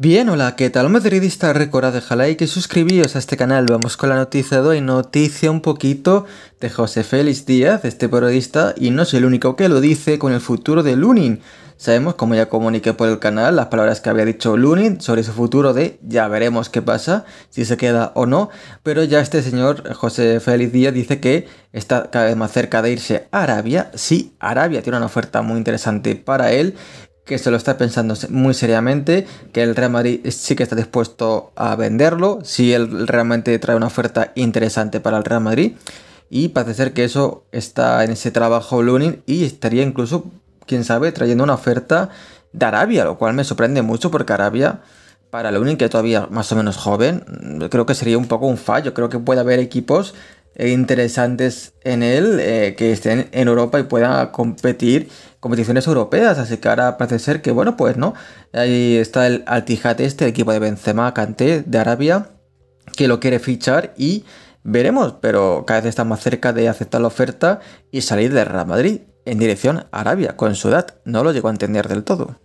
Bien, hola, ¿qué tal? Madridista, recordad dejar like y suscribíos a este canal. Vamos con la noticia de hoy, noticia un poquito de José Félix Díaz, este periodista, y no es el único que lo dice con el futuro de Lunin. Sabemos, como ya comuniqué por el canal, las palabras que había dicho Lunin sobre su futuro de ya veremos qué pasa, si se queda o no, pero ya este señor José Félix Díaz dice que está cada vez más cerca de irse a Arabia, sí, Arabia tiene una oferta muy interesante para él que se lo está pensando muy seriamente, que el Real Madrid sí que está dispuesto a venderlo, si él realmente trae una oferta interesante para el Real Madrid. Y parece ser que eso está en ese trabajo Lunin y estaría incluso, quién sabe, trayendo una oferta de Arabia, lo cual me sorprende mucho porque Arabia, para Lunin, que todavía más o menos joven, creo que sería un poco un fallo. Creo que puede haber equipos eh, interesantes en él eh, que estén en Europa y puedan competir competiciones europeas. Así que ahora parece ser que, bueno, pues no. Ahí está el Altihat este, el equipo de Benzema, Kanté, de Arabia, que lo quiere fichar y veremos, pero cada vez está más cerca de aceptar la oferta y salir de Real Madrid en dirección a Arabia, con su edad, No lo llegó a entender del todo.